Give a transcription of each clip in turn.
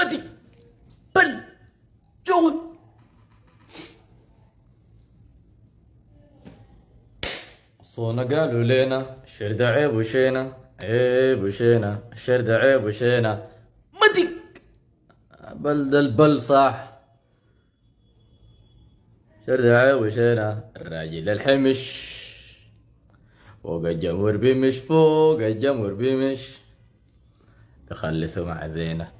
ادي بن جون صونا قالوا لينا الشعر عيب وشينا عيب وشينا الشعر عيب وشينا مديك بل ده البل صح شرد عيب وشينا الراجل الحمش فوق الجمهور بيمش فوق الجمهور بيمش تخلصوا مع زينه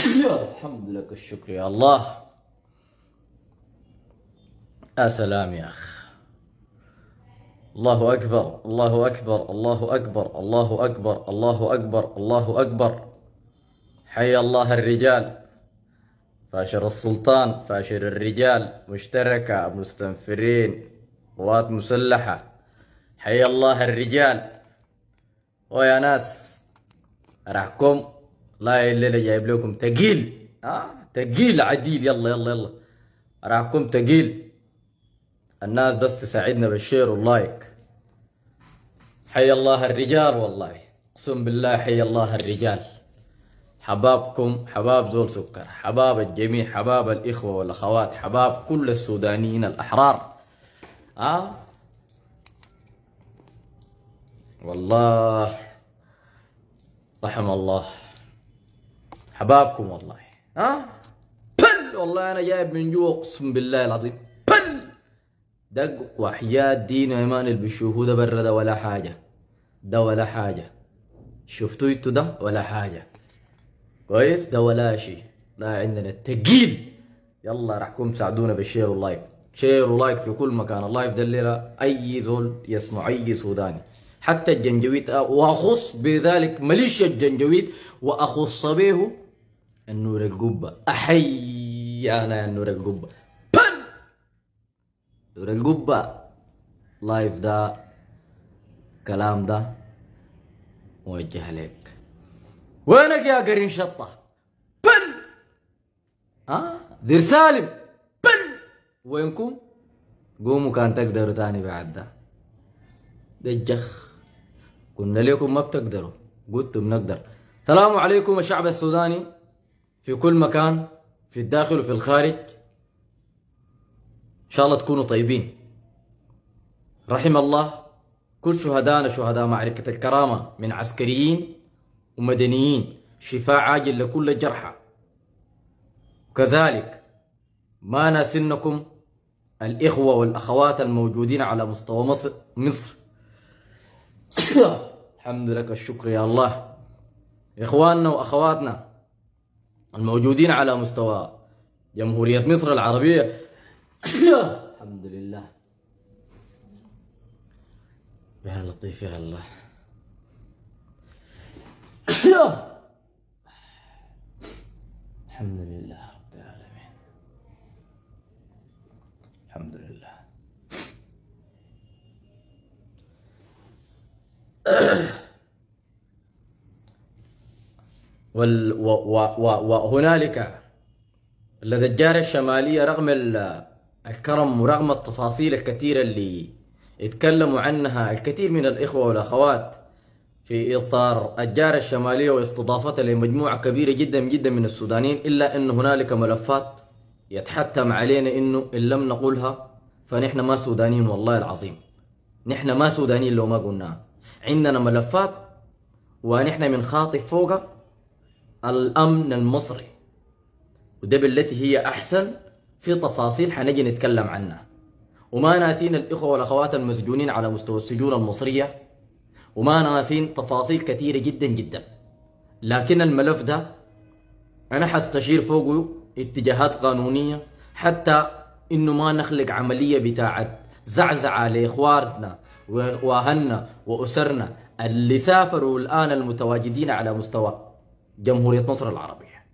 يا الحمد لك الشكر يا الله يا سلام يا أخ الله أكبر الله أكبر الله أكبر الله أكبر الله أكبر الله أكبر حي الله الرجال فاشر السلطان فاشر الرجال مشتركة مستنفرين قوات مسلحة حي الله الرجال ويا ناس راحكم لا الا الا جايب لكم تقيل ها آه، تقيل عديل يلا يلا يلا راح اكون تقيل الناس بس تساعدنا بالشير واللايك حي الله الرجال والله اقسم بالله حي الله الرجال حبابكم حباب زول سكر حباب الجميع حباب الإخوة والأخوات حباب كل السودانيين الأحرار آه والله رحم الله حبابكم والله ها بل والله انا جايب من جوا اقسم بالله العظيم بل دق وحياة دين وإيمان اللي بيشوفوه ده برا ده ولا حاجة ده ولا حاجة شفتوا انتوا ده ولا حاجة كويس ده ولا شيء لا عندنا التقيل يلا راحكم تساعدونا بالشير واللايك شير ولايك في كل مكان اللايف ده الليلة أي زول يسمع أي سوداني حتى الجنجويت آه، وأخص بذلك مليشيا الجنجويت وأخص به النور القبة أحيانا يا نور القبة بن نور القبة لايف ده كلام ده موجه لك وينك يا قرين شطة بن ها زير سالم بن وينكم قوموا كان تقدروا تاني بعد ده دجخ قلنا لكم ما بتقدروا قلتم نقدر السلام عليكم الشعب السوداني في كل مكان في الداخل وفي الخارج إن شاء الله تكونوا طيبين رحم الله كل شهدائنا شهداء معركة الكرامة من عسكريين ومدنيين شفاء عاجل لكل جرحى وكذلك ما ناسنكم الإخوة والأخوات الموجودين على مستوى مصر, مصر. الحمد لك الشكر يا الله إخواننا وأخواتنا الموجودين على مستوى جمهورية مصر العربية الحمد لله يا لطيف يا الله الحمد لله رب العالمين الحمد لله وال وهنالك الجارة الشمالية رغم الكرم ورغم التفاصيل الكثيرة اللي يتكلموا عنها الكثير من الإخوة والأخوات في إطار الجارة الشمالية واستضافتها لمجموعة كبيرة جدا جدا من السودانيين إلا أن هنالك ملفات يتحتم علينا أنه إن لم نقولها فنحن ما سودانيين والله العظيم نحن ما سودانيين لو ما قلناها عندنا ملفات ونحن بنخاطب فوقها الأمن المصري وده بالتي هي أحسن في تفاصيل حنجي نتكلم عنها وما ناسين الإخوة والأخوات المسجونين على مستوى السجون المصرية وما ناسين تفاصيل كثيرة جدا جدا لكن الملف ده أنا حستشير فوقه اتجاهات قانونية حتى إنه ما نخلق عملية بتاعت زعزعة لإخواننا وأهلنا وأسرنا اللي سافروا الآن المتواجدين على مستوى جمهورية مصر العربية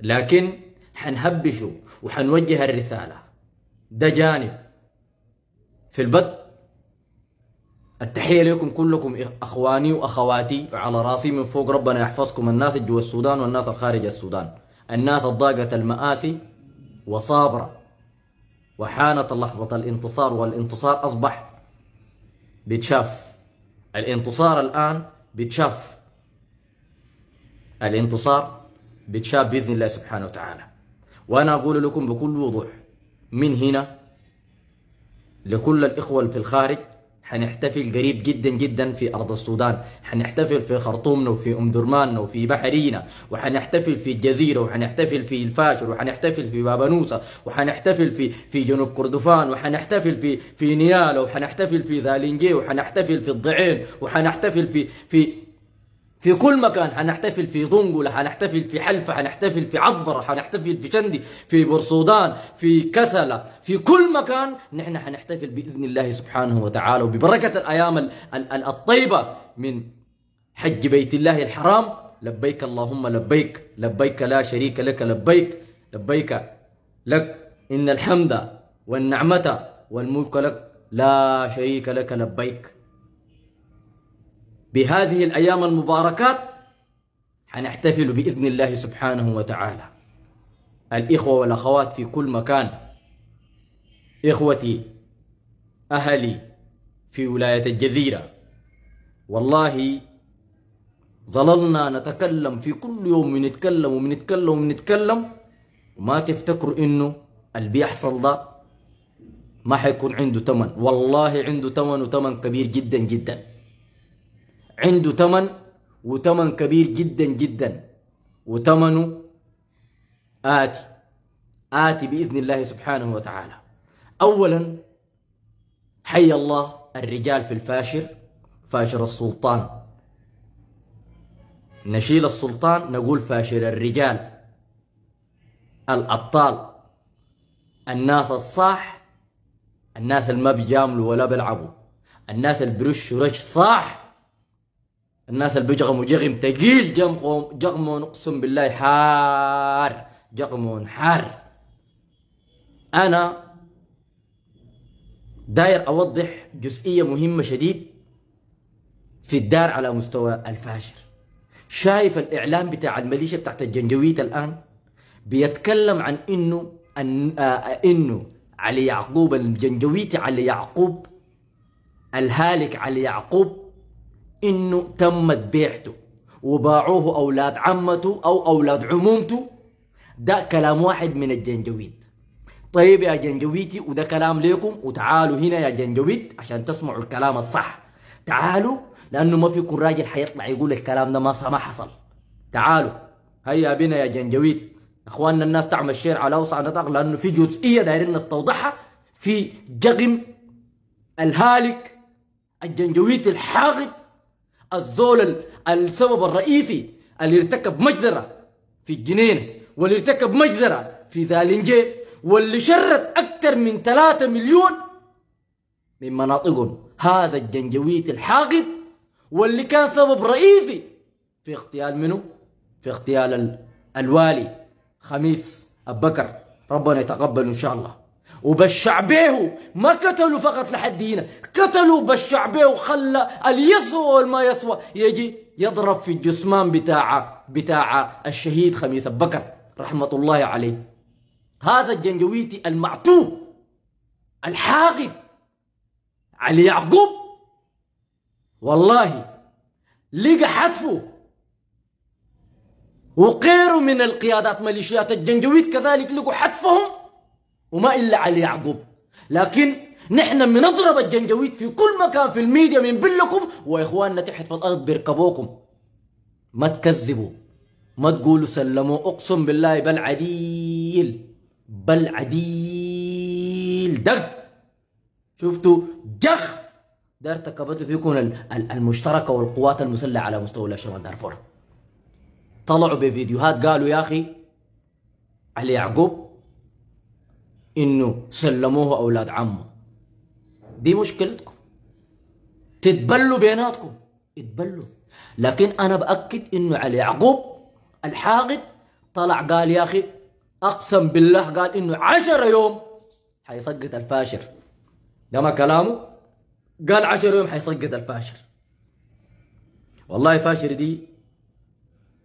لكن حنهبش وحنوجه الرسالة ده جانب في البدء التحية لكم كلكم أخواني وأخواتي على راسي من فوق ربنا يحفظكم الناس جوا السودان والناس الخارج السودان الناس الضاقت المآسي وصابرة وحانت لحظة الانتصار والانتصار أصبح بيتشاف الانتصار الآن بيتشاف الانتصار بتشاب باذن الله سبحانه وتعالى وانا اقول لكم بكل وضوح من هنا لكل الاخوه في الخارج حنحتفل قريب جدا جدا في ارض السودان حنحتفل في خرطومنا وفي ام درماننا وفي بحرينا وحنحتفل في الجزيره وحنحتفل في الفاشر وحنحتفل في بابا نوسة وحنحتفل في في جنوب كردفان وحنحتفل في في نيالا وحنحتفل في زالينجي وحنحتفل في الضعين وحنحتفل في في في كل مكان هنحتفل في دنقل هنحتفل في حلفة هنحتفل في عطبرة هنحتفل في شندي في برصودان في كسلة في كل مكان نحن هنحتفل بإذن الله سبحانه وتعالى وببركة الأيام الطيبة من حج بيت الله الحرام لبيك اللهم لبيك لبيك لا شريك لك لبيك لبيك لك إن الحمد والنعمة والملك لك لا شريك لك لبيك بهذه الأيام المباركات حنحتفل بإذن الله سبحانه وتعالى الإخوة والأخوات في كل مكان إخوتي أهلي في ولاية الجزيرة والله ظللنا نتكلم في كل يوم ونتكلم ونتكلم ونتكلم وما تفتكروا إنه اللي بيحصل ده ما حيكون عنده تمن والله عنده تمن وتمن كبير جدا جدا عنده تمن وتمن كبير جدا جدا وتمنه آتي آتي بإذن الله سبحانه وتعالى أولا حي الله الرجال في الفاشر فاشر السلطان نشيل السلطان نقول فاشر الرجال الأبطال الناس الصاح الناس اللي ما بيجاملوا ولا بيلعبوا الناس اللي برش رش صاح الناس اللي بيجغموا جغم تقيل جغمهم جغمهم اقسم بالله حار جغم حار انا داير اوضح جزئيه مهمه شديد في الدار على مستوى الفاشر شايف الاعلام بتاع الميليشيا بتاعت الجنجويت الان بيتكلم عن انه أن آه انه علي يعقوب الجنجويتي علي يعقوب الهالك علي يعقوب انه تمت بيعته وباعوه اولاد عمته او اولاد عمومته ده كلام واحد من الجنجويد طيب يا جنجويتي وده كلام ليكم وتعالوا هنا يا جنجويد عشان تسمعوا الكلام الصح تعالوا لانه ما فيكم راجل حيطلع يقول الكلام ده ما ما حصل تعالوا هيا بنا يا جنجويد اخواننا الناس تعمل شير على اوسع نطاق لانه في جزئيه دايرين نستوضحها في جغم الهالك الجنجويد الحاقد الزول السبب الرئيسي اللي ارتكب مجزرة في الجنينة واللي ارتكب مجزرة في زالنجي واللي شرد أكثر من 3 مليون من مناطقهم هذا الجنجويت الحاقد واللي كان سبب رئيسي في اغتيال منه في اغتيال الوالي خميس البكر ربنا يتقبل إن شاء الله وبالشعبيه ما قتلوا فقط لحد هنا قتلوا بالشعبيه وخلى اليسوى والما يسوى يجي يضرب في الجثمان بتاع بتاع الشهيد خميس بكر رحمة الله عليه هذا الجنجويتي المعتوه الحاقد علي يعقوب والله لقى حتفه وغيره من القيادات ميليشيات الجنجويت كذلك لقوا حتفهم وما إلا علي يعقوب لكن نحن بنضرب الجنجويد في كل مكان في الميديا من بلكم وإخواننا تحت في الأرض بيركبوكم ما تكذبوا ما تقولوا سلموا أقسم بالله بل عديل بل عديل دق شفتوا جخ ده ارتكبته فيكم المشتركه والقوات المسلحه على مستوى شمال دارفور طلعوا بفيديوهات قالوا يا اخي علي يعقوب انه سلموه اولاد عمه دي مشكلتكم تتبلوا بيناتكم اتبلوا لكن انا باكد انه علي يعقوب الحاقد طلع قال يا اخي اقسم بالله قال انه عشر يوم حيسقط الفاشر ده ما كلامه قال عشر يوم حيسقط الفاشر والله فاشر دي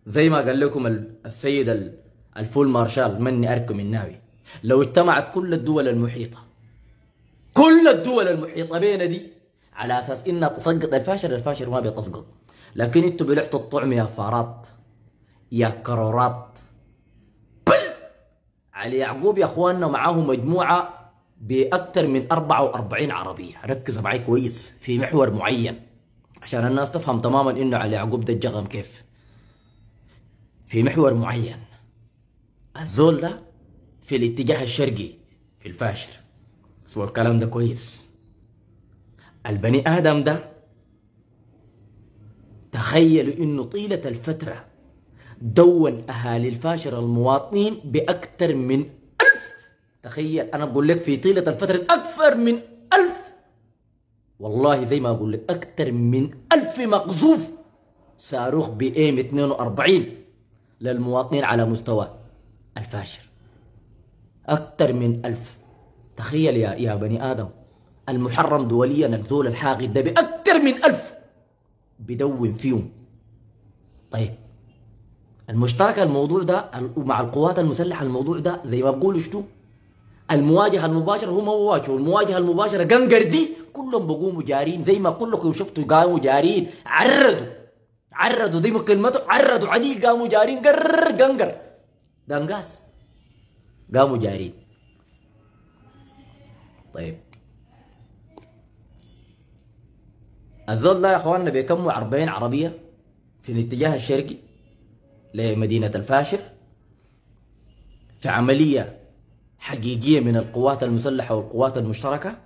زي ما قال لكم السيد الفول مارشال مني اركم الناوي لو اجتمعت كل الدول المحيطة كل الدول المحيطة بينا دي على أساس إنها تسقط الفاشل الفاشل ما بيتسقط لكن انتوا بلعتوا الطعم يا فارات يا كرورات بل علي يعقوب يا اخواننا معاه مجموعة بأكثر من 44 عربية ركزوا معي كويس في محور معين عشان الناس تفهم تماما انه علي يعقوب ده الجغم كيف في محور معين الزول ده في الاتجاه الشرقي في الفاشر اسمعوا الكلام ده كويس البني آدم ده تخيلوا إنه طيلة الفترة دون أهالي الفاشر المواطنين بأكثر من ألف تخيل أنا بقول لك في طيلة الفترة أكثر من ألف والله زي ما أقول لك أكثر من ألف مقذوف صاروخ بي ام 42 للمواطنين على مستوى الفاشر أكثر من ألف تخيل يا يا بني آدم المحرم دوليا الذول الحاقد ده بأكثر من ألف بدون فيهم طيب المشترك الموضوع ده مع القوات المسلحة الموضوع ده زي ما بقولوا شتو المواجهة المباشرة هم مواجهة المواجهة المباشرة قنقر دي كلهم بقوموا جارين زي ما كلكم شفتوا قاموا جارين عرضوا عرضوا دي من كلمته عرضوا عديل قاموا جارين قرر قنقر انقاس قاموا جارين طيب الزول ده يا اخواننا بيكموا 40 عربيه في الاتجاه الشرقي لمدينه الفاشر في عمليه حقيقيه من القوات المسلحه والقوات المشتركه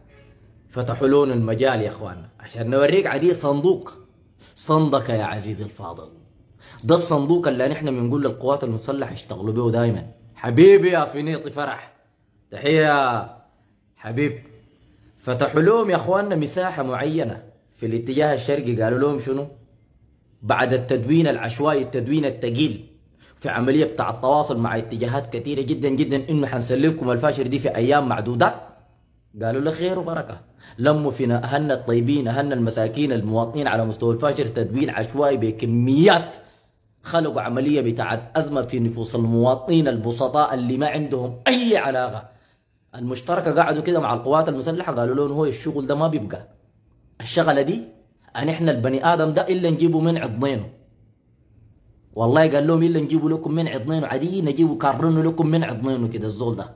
فتحوا لون المجال يا اخواننا عشان نوريك عدي صندوق صندك يا عزيزي الفاضل ده الصندوق اللي نحن بنقول للقوات المسلحه اشتغلوا به دائما حبيبي يا فينيطي فرح تحية حبيب فتحوا لهم يا اخواننا مساحة معينة في الاتجاه الشرقي قالوا لهم شنو؟ بعد التدوين العشوائي التدوين الثقيل في عملية بتاع التواصل مع اتجاهات كثيرة جدا جدا انه حنسلمكم الفاشر دي في ايام معدودة قالوا له خير وبركة لموا فينا اهلنا الطيبين اهلنا المساكين المواطنين على مستوى الفاشر تدوين عشوائي بكميات خلقوا عملية بتاعت أزمة في نفوس المواطنين البسطاء اللي ما عندهم أي علاقة المشتركة قعدوا كده مع القوات المسلحة قالوا لهم هو الشغل ده ما بيبقى الشغلة دي أن إحنا البني آدم ده إلا نجيبه من عضنينه والله قال لهم إلا نجيبه لكم من عضنينه عادي نجيبه كرنه لكم من عضنينه كده الزول ده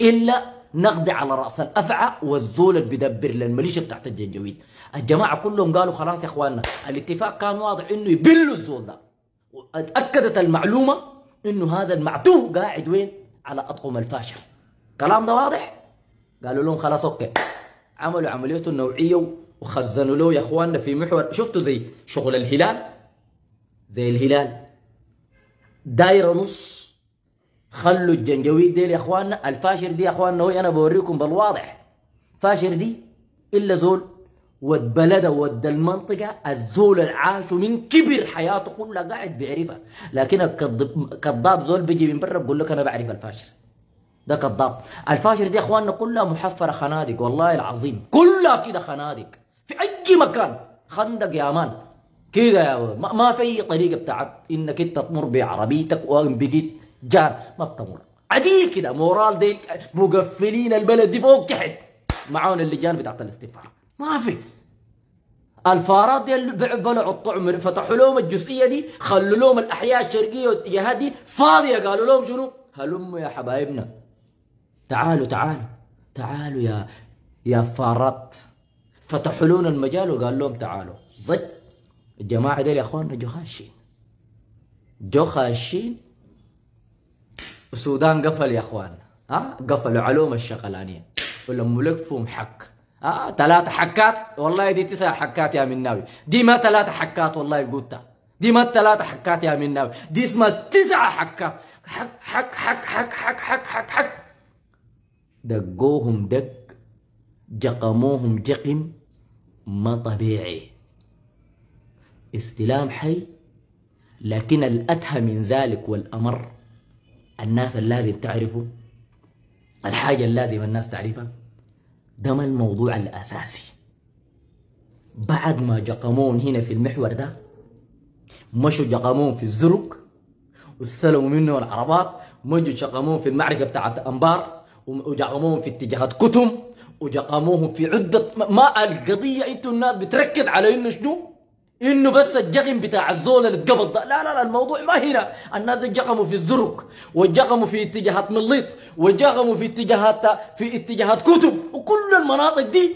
إلا نقضي على رأس الأفعى والزول اللي بيدبر للميليشيا بتاعت الجنجويد الجماعة كلهم قالوا خلاص يا إخواننا الاتفاق كان واضح إنه يبلوا الزول ده اتاكدت المعلومه انه هذا المعتوه قاعد وين؟ على اطقم الفاشر كلام ده واضح؟ قالوا لهم خلاص اوكي عملوا عمليته النوعيه وخزنوا له يا اخواننا في محور شفتوا زي شغل الهلال زي الهلال دايره نص خلوا الجنجويد دي يا اخواننا الفاشر دي يا اخواننا انا بوريكم بالواضح فاشر دي الا زول ود بلده ود المنطقة الذول العاش من كبر حياته كلها قاعد بيعرفها لكن الكذاب زول بيجي من برا بقول لك أنا بعرف الفاشر ده كذاب الفاشر دي اخواننا كلها محفرة خنادق والله العظيم كلها كده خنادق في أي مكان خندق يا مان كده يا ما, ما في أي طريقة بتاعت إنك أنت تمر بعربيتك وإن بقيت جان ما بتمر عديل كده مورال دي مقفلين البلد دي فوق تحت معاون اللجان بتاعت الاستفهام ما في الفارات دي بلعوا الطعم فتحوا لهم الجزئيه دي خلوا لهم الاحياء الشرقيه والاتجاهات دي فاضيه قالوا لهم شنو؟ هلموا يا حبايبنا تعالوا تعالوا تعالوا يا يا فارات فتحوا لنا المجال وقال لهم تعالوا زج الجماعه دي يا اخواننا جو خاشين السودان قفل يا اخواننا ها قفلوا علوم الشغلانيه ولما لقفهم حق آه ثلاثة حكات والله دي تسع حكات يا مناوي دي ما ثلاثة حكات والله قلتها دي ما الثلاثة حكات يا مناوي دي اسمها تسعة حكات حك حك حك حك حك حك حك حك دقوهم دق جقموهم جقم ما طبيعي استلام حي لكن الأتهى من ذلك والأمر الناس اللازم تعرفه الحاجة اللازم الناس تعرفها ده ما الموضوع الأساسي بعد ما جقمون هنا في المحور ده مشوا جقمون في الزرق واستلموا منه العربات مجوا جقمون في المعركة بتاعت أنبار وجقموهم في اتجاهات كتم وجقموهم في عدة ما القضية انتوا الناس بتركز على انه شنو انه بس الجقم بتاع الزول اللي اتقبض ده لا لا لا الموضوع ما هنا الناس دي جقموا في الزرق وجقموا في اتجاهات مليط وجقموا في اتجاهات في اتجاهات كتب وكل المناطق دي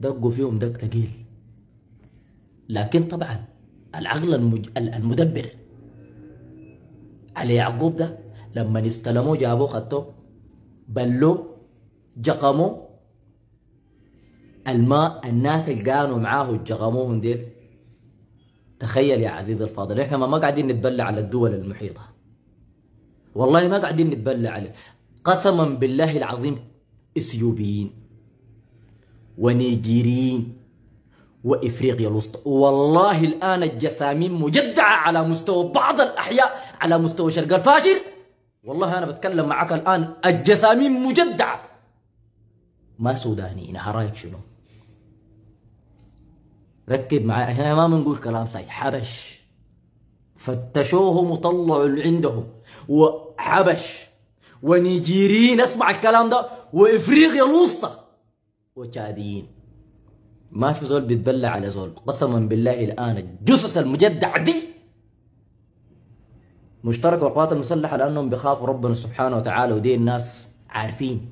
دقوا فيهم دق ثقيل لكن طبعا العقل المج... المدبر على يعقوب ده لما استلموه جابوه خطوه بلوه جقموه الماء الناس اللي كانوا معاه وجغموهم ديل تخيل يا عزيزي الفاضل احنا ما قاعدين نتبلع على الدول المحيطه والله ما قاعدين نتبلع عليه قسما بالله العظيم اثيوبيين ونيجيريين وافريقيا الوسطى والله الان الجسامين مجدعه على مستوى بعض الاحياء على مستوى شرق الفاشر والله انا بتكلم معك الان الجسامين مجدعه ما سودانيين هرايك شنو ركب معي احنا ما بنقول كلام صحيح حبش فتشوهم وطلعوا اللي عندهم وحبش ونيجيريين اسمع الكلام ده وافريقيا الوسطى وتشاديين ما في زول بيتبلع على زول قسما بالله الان الجثث المجدعه دي مشتركه القوات المسلحه لانهم بيخافوا ربنا سبحانه وتعالى ودي الناس عارفين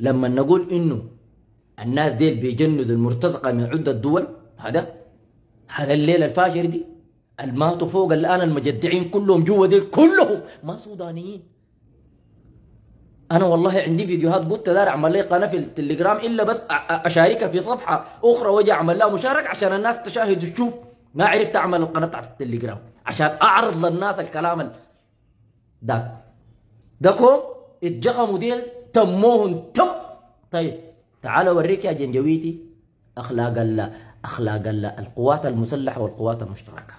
لما نقول انه الناس ديل بيجندوا المرتزقه من عده دول هذا هذا الليله الفاجر دي الماتوا فوق الان المجدعين كلهم جوا ديل كلهم ما سودانيين انا والله عندي فيديوهات قلت دار اعمل لي قناه في التليجرام الا بس اشاركها في صفحه اخرى واجي اعمل لها مشاركه عشان الناس تشاهد وتشوف ما عرفت اعمل القناه بتاعت التليجرام عشان اعرض للناس الكلام ده دكم اتجغموا ديل تموهم تم طيب تعال اوريك يا جنجويتي اخلاق ال اخلاق الله القوات المسلحه والقوات المشتركه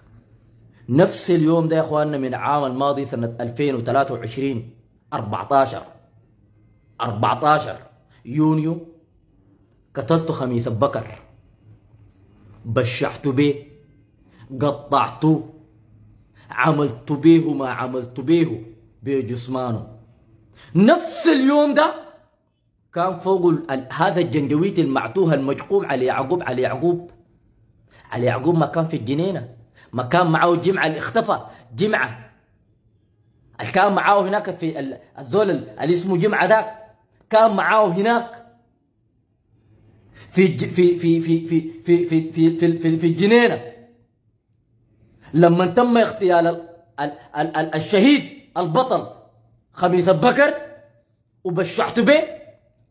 نفس اليوم ده يا اخواننا من العام الماضي سنه 2023 14 14 يونيو قتلت خميس بكر بشحت به قطعت عملت به ما عملت به بجسمانه نفس اليوم ده كان فوق هذا الجنجويت المعتوه المجقوم على يعقوب على يعقوب على يعقوب ما كان في الجنينة ما كان معاه جمعة اللي اختفى جمعة اللي كان معاه هناك في الزول اللي اسمه جمعة ذاك كان معاه هناك في في في في في في في في في, في, في الجنينة لما تم اغتيال الشهيد البطل خميس بكر وبشحت به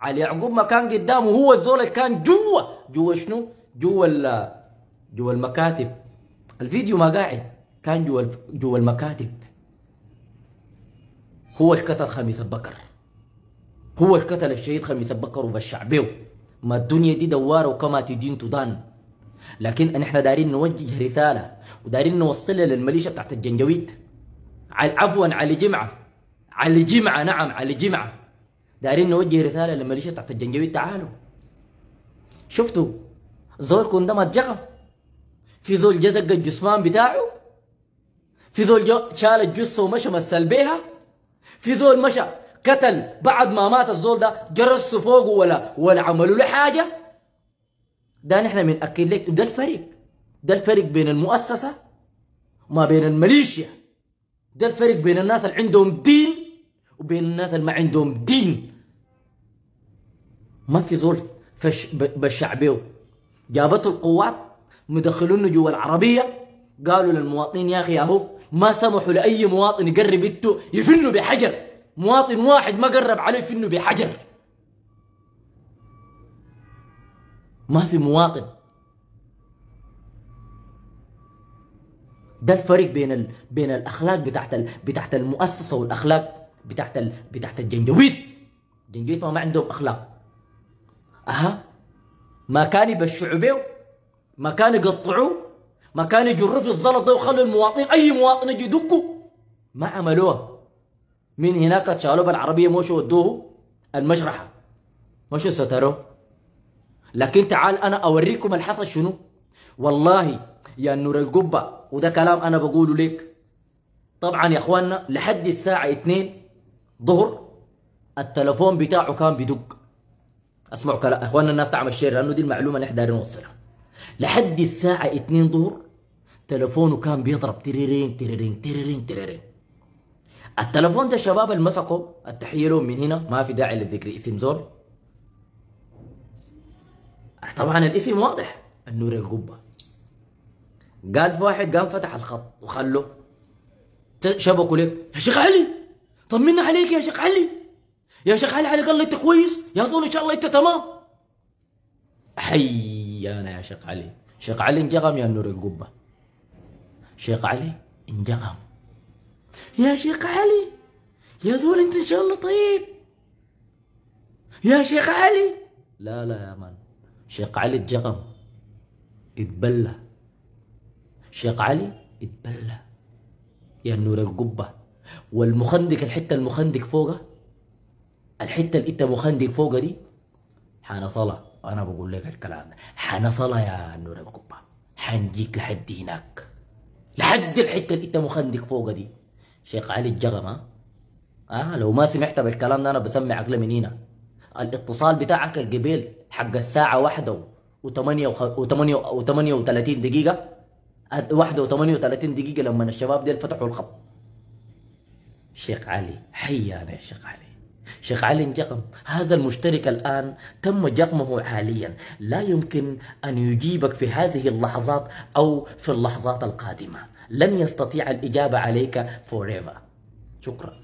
علي يعقوب ما كان قدامه هو الزول اللي كان جوا جوا شنو؟ جوا ال جوا المكاتب الفيديو ما قاعد كان جوا جوا المكاتب هو قتل خميس البكر هو قتل الشهيد خميس البكر وبالشعبيو ما الدنيا دي دوارة وكما تدين تدان لكن احنا دارين نوجه رسالة ودارين نوصلها للمليشة بتاعت الجنجويد عفوا علي جمعة علي جمعة نعم علي جمعة دارين نوجه رساله للميليشيا تحت الجنجبيل تعالوا شفتوا زولكم ده متجقم في زول جدق الجثمان بتاعه في زول شال الجثه ومشى مثل بيها في زول مشى قتل بعد ما مات الزول ده جرسه فوقه ولا ولا عملوا له حاجه ده نحن بنأكد لك ده الفرق ده الفرق بين المؤسسه وما بين الميليشيا ده الفرق بين الناس اللي عندهم دين وبين الناس اللي ما عندهم دين ما في ظل فش بالشعبيه جابته القوات مدخلونه جوا العربيه قالوا للمواطنين يا اخي اهو ما سمحوا لاي مواطن يقرب انتو يفنوا بحجر مواطن واحد ما قرب عليه يفنوا بحجر ما في مواطن ده الفرق بين ال... بين الاخلاق بتاعت ال... بتاعت المؤسسه والاخلاق بتاعت ال... بتاعت الجنجويد الجنجويد ما, ما عندهم اخلاق اها ما كان يبشعوا بيه ما كان يقطعوه ما كان يجروا في الزلط ده وخلوا المواطنين اي مواطن يجي يدقوا ما عملوها من هناك شالوا بالعربيه مشوا ودوه المشرحه مشوا ستروه لكن تعال انا اوريكم الحصل شنو والله يا نور القبه وده كلام انا بقوله لك طبعا يا اخواننا لحد الساعه 2 ظهر التلفون بتاعه كان بيدق اسمعوا كلام اخواننا الناس تعمل شير لانه دي المعلومه نحن دايرين نوصلها لحد الساعه 2 ظهر تلفونه كان بيضرب تريرين تريرين تريرين تريرين التلفون ده الشباب اللي مسكوا التحيه لهم من هنا ما في داعي لذكر اسم زول طبعا الاسم واضح النور القبه قال في واحد قام فتح الخط وخلوا شبكوا ليه يا شيخ علي طمنا عليك يا شيخ علي يا شيخ علي على الاقل انت كويس يا طول ان شاء الله انت تمام حيانا يا شيخ علي شيخ علي انجغم يا نور القبه شيخ علي انجغم يا شيخ علي يا ذول انت ان شاء الله طيب يا شيخ علي لا لا يا مان شيخ علي اتجغم اتبلى شيخ علي اتبلى يا نور القبه والمخندق الحته المخندق فوقها الحته اللي انت مخندق فوقها دي حنصلها انا بقول لك الكلام ده حنصلها يا نور القبه حنجيك لحد هناك لحد الحته اللي انت مخندق فوقها دي شيخ علي الجغم اه لو ما سمعت بالكلام ده انا بسمعك من هنا الاتصال بتاعك القبيل حق الساعه واحدة و8 و8 و38 دقيقه واحدة و38 دقيقه لما الشباب ديل فتحوا الخط شيخ علي حيانا يا شيخ علي شيخ علي انجقم هذا المشترك الآن تم جقمه حاليا لا يمكن أن يجيبك في هذه اللحظات أو في اللحظات القادمة لن يستطيع الإجابة عليك forever شكرا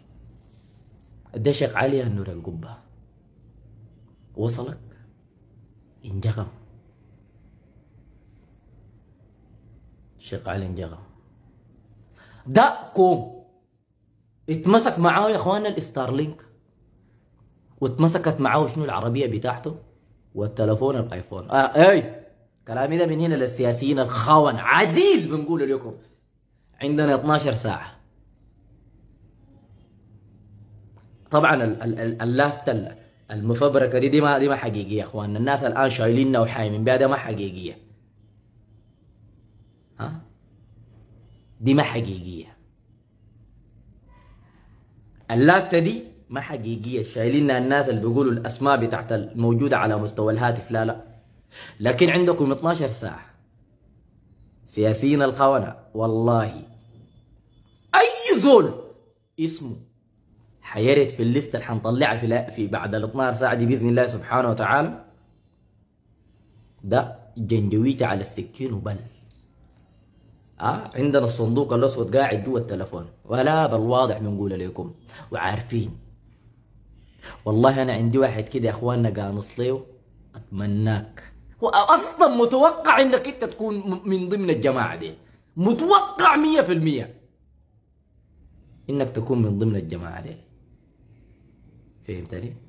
ده شيخ علي النور القبة وصلك انجقم شيخ علي انجقم ده كوم اتمسك معاه يا اخوانا الستارلينك واتمسكت معاه شنو العربيه بتاعته والتلفون الايفون آه اي كلامي ده من هنا للسياسيين الخون عديل بنقول لكم عندنا 12 ساعه طبعا اللافته المفبركه دي دي ما دي ما حقيقيه يا اخواننا الناس الان شايليننا وحايمين بها ده ما حقيقيه ها دي ما حقيقيه اللافته دي ما حقيقيه شايلينها الناس اللي بيقولوا الاسماء بتاعت الموجوده على مستوى الهاتف لا لا لكن عندكم 12 ساعه سياسيين الخونه والله اي زول اسمه حيرد في الليست اللي حنطلعها في في بعد ال 12 ساعه دي باذن الله سبحانه وتعالى ده جنجويته على السكين وبل أه؟ عندنا الصندوق الاسود قاعد جوا التلفون ولا هذا الواضح بنقول لكم وعارفين والله انا عندي واحد كده يا اخواننا قانص ليه اتمناك واصلا متوقع انك انت تكون من ضمن الجماعه دي متوقع 100% انك تكون من ضمن الجماعه دي فهمتني؟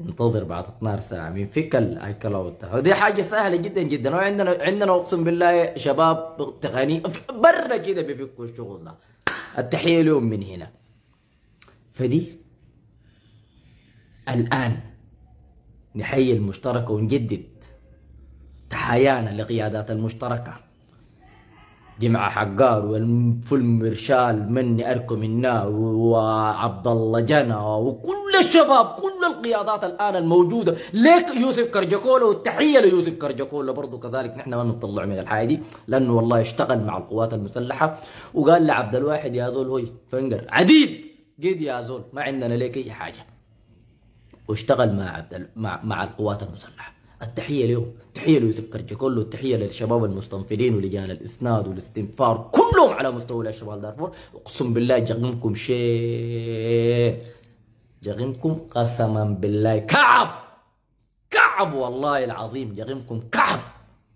انتظر بعد 12 ساعه من فك كلاود ودي حاجه سهله جدا جدا وعندنا عندنا اقسم بالله شباب تغني برا كده بيفكوا الشغل ده التحيه لهم من هنا فدي الان نحيي المشتركه ونجدد تحايانا لقيادات المشتركه جمعة حقار والفل مرشال مني أركو منا وعبد الله جنا وكل الشباب كل القيادات الآن الموجودة ليك يوسف كرجكولا والتحية ليوسف كرجكولا برضو كذلك نحن ما نطلع من الحاجة دي لأنه والله اشتغل مع القوات المسلحة وقال لعبد الواحد يا زول هوي فنجر عديد جيد يا زول ما عندنا ليك أي حاجة واشتغل مع عبد مع, مع القوات المسلحة التحيه له التحيه ليوسف كرجكولو التحيه للشباب المستنفرين ولجان الاسناد والاستنفار كلهم على مستوى شمال دارفور اقسم بالله جغمكم شيء جغمكم قسما بالله كعب كعب والله العظيم جغمكم كعب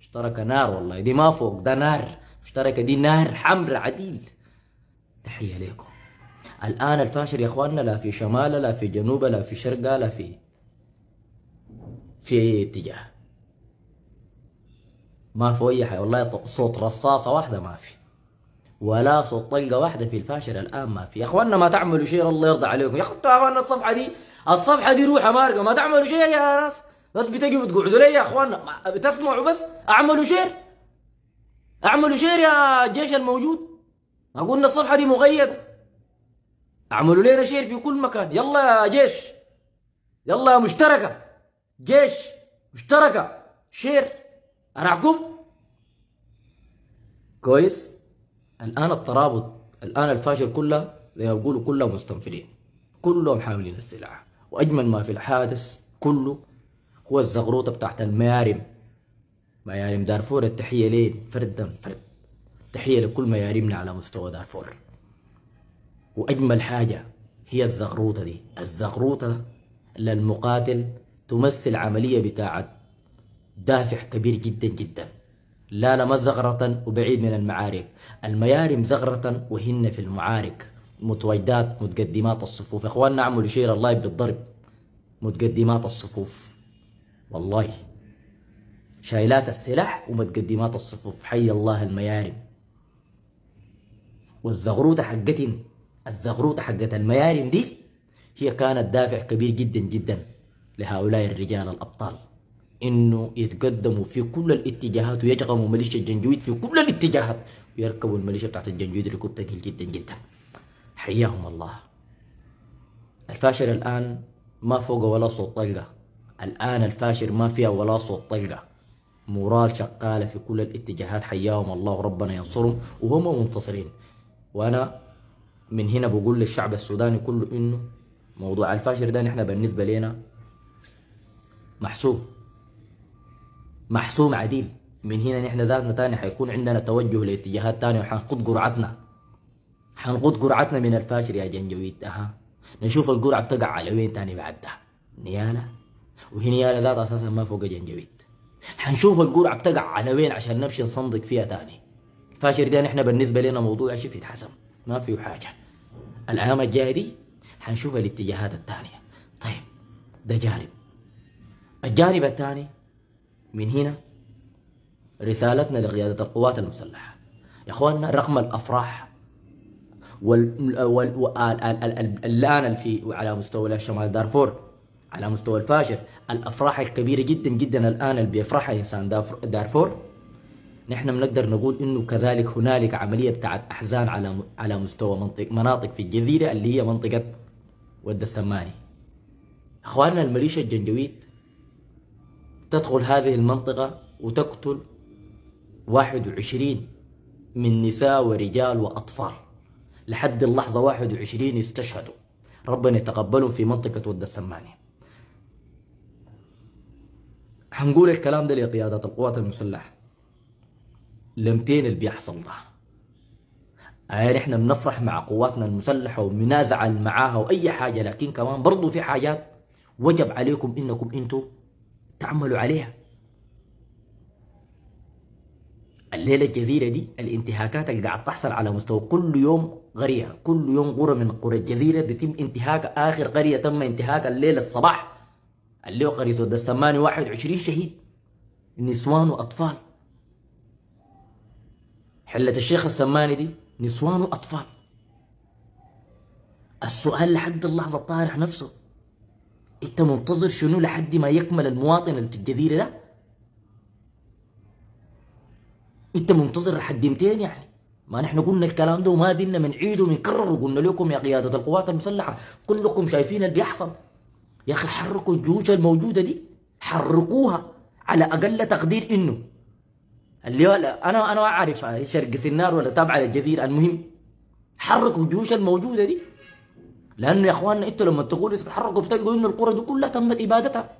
اشترك نار والله دي ما فوق ده نار اشترك دي نار حمراء عديل تحيه لكم الان الفاشل يا اخواننا لا في شمال لا في جنوب لا في شرقه لا في في اي اتجاه ما في اي حاجه والله صوت رصاصه واحده ما في ولا صوت طلقه واحده في الفاشل الان ما في يا اخواننا ما تعملوا شيء الله يرضى عليكم يا اخواننا الصفحه دي الصفحه دي روحها مارقه ما تعملوا شيء يا ناس بس بتجي بتقعدوا لي يا اخواننا بتسمعوا بس اعملوا شير اعملوا شير يا الجيش الموجود ما قلنا الصفحه دي مقيده اعملوا لنا شير في كل مكان يلا يا جيش يلا يا مشتركه جيش مشتركة شير أرعكم كويس الآن الترابط الآن الفاشل كلها زي ما بقولوا كلها مستنفرين كلهم حاملين السلاح وأجمل ما في الحادث كله هو الزغروطة بتاعت الميارم ميارم دارفور التحية لين فردا فرد تحية لكل ميارمنا على مستوى دارفور وأجمل حاجة هي الزغروطة دي الزغروطة للمقاتل تمثل عملية بتاعت دافع كبير جدا جدا لا لا زغرة وبعيد من المعارك الميارم زغرة وهن في المعارك متويدات متقدمات الصفوف اخواننا عملوا شير الله بالضرب متقدمات الصفوف والله شايلات السلاح ومتقدمات الصفوف حي الله الميارم والزغروطة حقتنا الزغروطة حقت الميارم دي هي كانت دافع كبير جدا جدا لهؤلاء الرجال الأبطال انه يتقدموا في كل الاتجاهات ويجغموا ميليشيا الجنجويد في كل الاتجاهات ويركبوا الميليشيا بتاعت الجنجويد ركوب ثقيل جدا جدا حياهم الله الفاشل الان ما فوق ولا صوت طلقه الان الفاشل ما فيها ولا صوت طلقه مورال شغاله في كل الاتجاهات حياهم الله وربنا ينصرهم وهم منتصرين وانا من هنا بقول للشعب السوداني كله انه موضوع الفاشل ده نحن بالنسبه لنا محسوم محسوم عديل من هنا نحن ذاتنا تاني حيكون عندنا توجه لاتجاهات تانية وحنقود قرعتنا حنقود قرعتنا من الفاشر يا جنجويد أها نشوف القرعة بتقع على وين تاني بعدها نيالة وهي نيالة ذات أساسا ما فوق جنجويد حنشوف القرعة بتقع على وين عشان نمشي نصندق فيها تاني الفاشر ده نحن بالنسبة لنا موضوع شيء يتحسم ما فيه حاجة الأيام الجاية دي حنشوف الاتجاهات التانية طيب ده جانب الجانب الثاني من هنا رسالتنا لقيادة القوات المسلحة يا اخواننا رغم الافراح والان في على مستوى شمال دارفور على مستوى الفاشر الافراح الكبيره جدا جدا الان اللي بيفرحها انسان دارفور نحن بنقدر نقول انه كذلك هنالك عمليه بتاعت احزان على على مستوى منطق مناطق في الجزيره اللي هي منطقه ود السماني اخواننا الميليشيا الجنجويد تدخل هذه المنطقة وتقتل 21 من نساء ورجال وأطفال لحد اللحظة 21 استشهدوا ربنا يتقبلهم في منطقة ود السمانة حنقول الكلام ده لقيادة القوات المسلحة لمتين اللي بيحصل ده يعني احنا بنفرح مع قواتنا المسلحة ومنازع معاها وأي حاجة لكن كمان برضو في حاجات وجب عليكم انكم انتم تعملوا عليها الليلة الجزيرة دي الانتهاكات اللي قاعد تحصل على مستوى كل يوم قرية كل يوم قرى من قرى الجزيرة بيتم انتهاك آخر قرية تم انتهاك الليلة الصباح اللي هو قرية ده السماني 21 شهيد نسوان وأطفال حلة الشيخ السماني دي نسوان وأطفال السؤال لحد اللحظة طارح نفسه انت منتظر شنو لحد ما يكمل المواطن اللي في الجزيره ده انت منتظر لحد متين يعني ما نحن قلنا الكلام ده وما زلنا بنعيده ونكرره وقلنا لكم يا قياده القوات المسلحه كلكم شايفين اللي بيحصل يا اخي حركوا الجيوش الموجوده دي حركوها على اقل تقدير انه اللي انا انا اعرف شرق سنار ولا تابعه للجزيره المهم حركوا الجيوش الموجوده دي لانه يا اخواننا انتوا لما تقولوا تتحركوا بتلقوا انه القرى دي كلها تمت ابادتها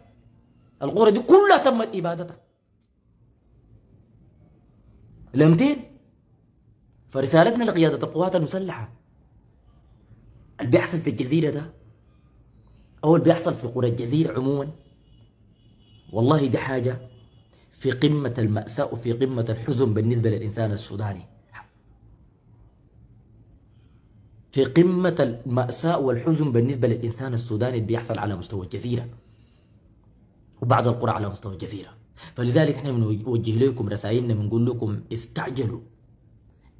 القرى دي كلها تمت ابادتها لمتين فرسالتنا لقياده القوات المسلحه اللي بيحصل في الجزيره ده او اللي بيحصل في قرى الجزيره عموما والله دي حاجه في قمه الماساه وفي قمه الحزن بالنسبه للانسان السوداني في قمة المأساة والحزن بالنسبة للإنسان السوداني اللي بيحصل على مستوى الجزيرة وبعض القرى على مستوى الجزيرة فلذلك احنا بنوجه لكم رسائلنا بنقول لكم استعجلوا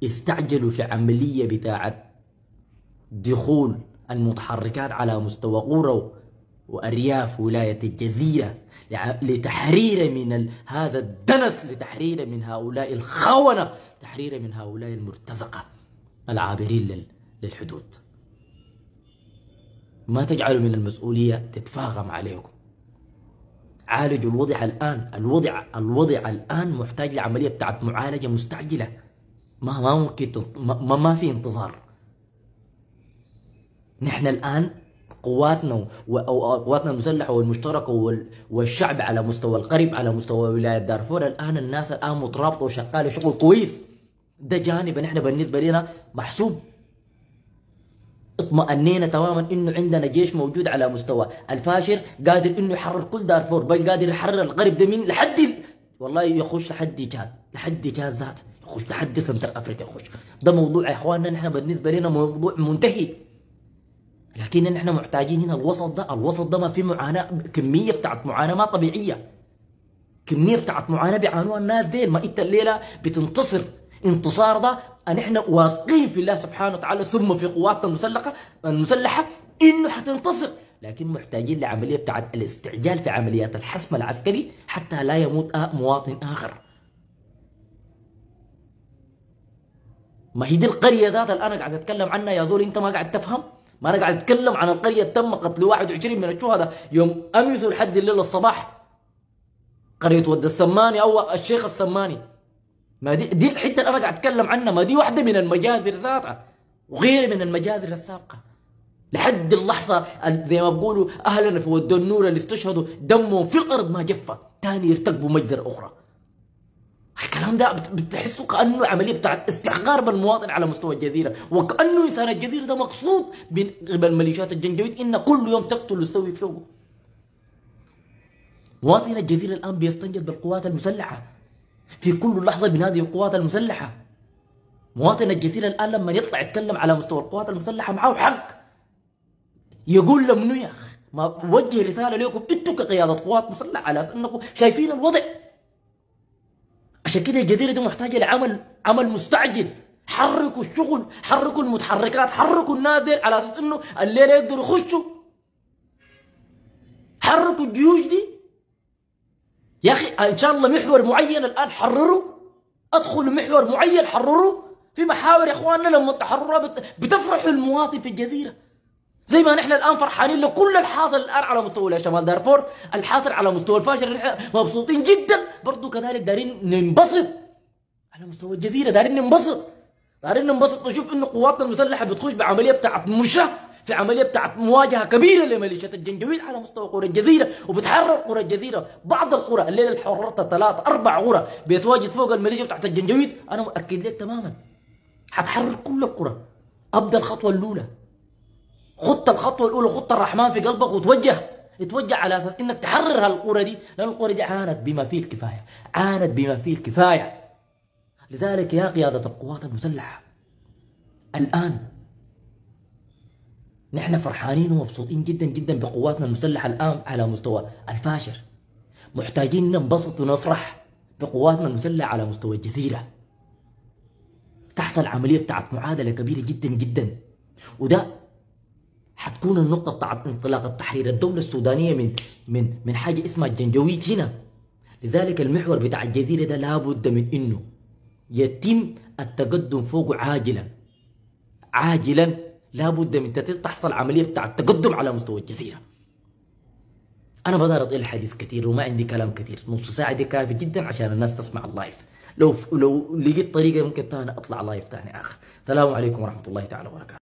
استعجلوا في عملية بتاعة دخول المتحركات على مستوى قرى وأرياف ولاية الجزيرة لتحرير من هذا الدنس لتحرير من هؤلاء الخونة تحرير من هؤلاء المرتزقة العابرين لل للحدود ما تجعلوا من المسؤولية تتفاقم عليكم عالجوا الوضع الآن الوضع الوضع الآن محتاج لعملية بتاعت معالجة مستعجلة ما ما ممكن ما, ما في انتظار نحن الآن قواتنا وقواتنا المسلحة والمشتركة والشعب على مستوى القريب على مستوى ولاية دارفور الآن الناس الآن مترابطة وشغالة شغل كويس ده جانب نحن بالنسبة لنا محسوب اطمأنينا تماما انه عندنا جيش موجود على مستوى الفاشر قادر انه يحرر كل دارفور بل قادر يحرر الغرب ده من لحد والله يخش لحد جاد لحد جاد ذاته يخش لحد سنتر افريقيا يخش ده موضوع يا اخواننا نحن بالنسبه لنا موضوع منتهي لكن نحن محتاجين هنا الوسط ده الوسط ده ما في معاناه كميه بتاعت معاناه ما طبيعيه كميه بتاعت معاناه بيعانوها الناس ديل ما انت الليله بتنتصر انتصار ده ان احنا واثقين في الله سبحانه وتعالى ثم في قواتنا المسلحه المسلحه انه حتنتصر لكن محتاجين لعمليه بتاعت الاستعجال في عمليات الحسم العسكري حتى لا يموت آه، مواطن اخر ما هي دي القريه ذات اللي انا قاعد اتكلم عنها يا ذول انت ما قاعد تفهم ما انا قاعد اتكلم عن القريه تم قتل 21 من الشهداء يوم امس لحد الليل الصباح قريه ود السماني او الشيخ السماني ما دي دي الحته اللي انا قاعد اتكلم عنها ما دي واحده من المجازر ذاتها وغير من المجازر السابقه لحد اللحظة زي ما بقولوا أهلنا في ود النور اللي استشهدوا دمهم في الأرض ما جفة تاني يرتكبوا مجزرة أخرى الكلام ده بتحسه كأنه عملية بتاعت استحقار بالمواطن على مستوى الجزيرة وكأنه إنسان الجزيرة ده مقصود من قبل مليشيات الجنجويد إن كل يوم تقتل وتسوي فيه مواطن الجزيرة الآن بيستنجد بالقوات المسلحة في كل لحظة بنادي القوات المسلحة مواطن الجزيرة الآن لما يطلع يتكلم على مستوى القوات المسلحة معاه حق يقول لهم يا أخي ما وجه رسالة لكم أنتم كقيادة قوات مسلحة على أساس أنكم شايفين الوضع عشان كده الجزيرة دي محتاجة لعمل عمل مستعجل حركوا الشغل حركوا المتحركات حركوا النازل على أساس أنه الليلة يقدروا يخشوا حركوا الجيوش دي يا اخي آه، ان شاء الله محور معين الان حرروا ادخلوا محور معين حرروا في محاور يا اخواننا لما تحرروا بتفرح المواطن في الجزيره زي ما نحن الان فرحانين لكل الحاصل الان على مستوى شمال دارفور الحاصل على مستوى الفاشر نحن مبسوطين جدا برضو كذلك دارين ننبسط على مستوى الجزيره دارين ننبسط دارين ننبسط نشوف انه قواتنا المسلحه بتخش بعمليه بتاعت مشه في عمليه بتاعت مواجهه كبيره لميليشيات الجنجويل على مستوى قرى الجزيره وبتحرر قرى الجزيره بعض القرى الليله اللي حررتها ثلاث اربع قرى بيتواجد فوق الميليشيا بتاعت الجنجويل انا مؤكد لك تماما حتحرر كل القرى ابدا الخطوه الاولى خط الخطوه الاولى خط الرحمن في قلبك وتوجه اتوجه على اساس انك تحرر هالقرى دي لان القرى دي عانت بما فيه الكفايه عانت بما فيه الكفايه لذلك يا قياده القوات المسلحه الان نحن فرحانين ومبسوطين جدا جدا بقواتنا المسلحة الآن على مستوى الفاشر محتاجين ننبسط ونفرح بقواتنا المسلحة على مستوى الجزيرة تحصل عملية بتاعت معادلة كبيرة جدا جدا وده حتكون النقطة بتاعت انطلاق التحرير الدولة السودانية من من من حاجة اسمها الجنجويت هنا لذلك المحور بتاع الجزيرة ده لابد من انه يتم التقدم فوقه عاجلا عاجلا لابد من تحصل عمليه بتاع التقدم على مستوى الجزيره انا بقدر اطيل الحديث كثير وما عندي كلام كثير نص ساعه دي كافي جدا عشان الناس تسمع اللايف لو لو لقيت طريقه ممكن تاني اطلع لايف تاني اخر السلام عليكم ورحمه الله تعالى وبركاته